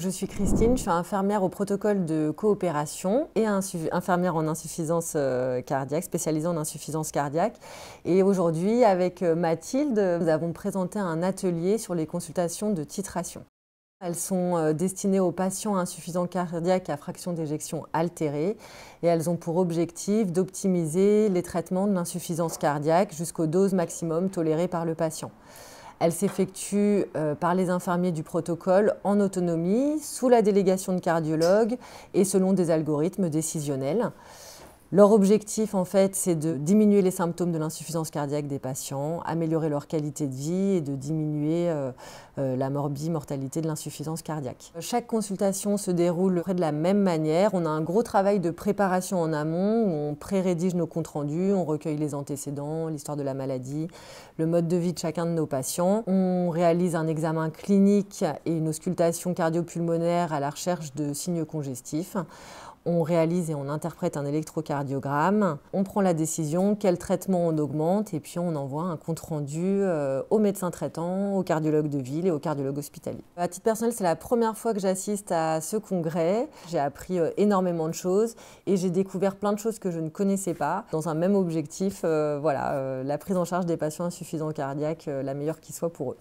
Je suis Christine, je suis infirmière au protocole de coopération et infirmière en insuffisance euh, cardiaque, spécialisée en insuffisance cardiaque. Et aujourd'hui, avec euh, Mathilde, nous avons présenté un atelier sur les consultations de titration. Elles sont euh, destinées aux patients insuffisants cardiaques à fraction d'éjection altérée et elles ont pour objectif d'optimiser les traitements de l'insuffisance cardiaque jusqu'aux doses maximum tolérées par le patient. Elle s'effectue euh, par les infirmiers du protocole en autonomie, sous la délégation de cardiologues et selon des algorithmes décisionnels. Leur objectif, en fait, c'est de diminuer les symptômes de l'insuffisance cardiaque des patients, améliorer leur qualité de vie et de diminuer euh, euh, la morbide la de l'insuffisance cardiaque. Chaque consultation se déroule près de la même manière. On a un gros travail de préparation en amont on prérédige nos comptes rendus, on recueille les antécédents, l'histoire de la maladie, le mode de vie de chacun de nos patients. On réalise un examen clinique et une auscultation cardio-pulmonaire à la recherche de signes congestifs. On réalise et on interprète un électrocardiogramme on prend la décision quel traitement on augmente et puis on envoie un compte rendu euh, au médecin traitant, au cardiologue de ville et au cardiologue hospitalier. À titre personnel, c'est la première fois que j'assiste à ce congrès. J'ai appris euh, énormément de choses et j'ai découvert plein de choses que je ne connaissais pas dans un même objectif, euh, voilà, la prise en charge des patients insuffisants cardiaques, la meilleure qui soit pour eux.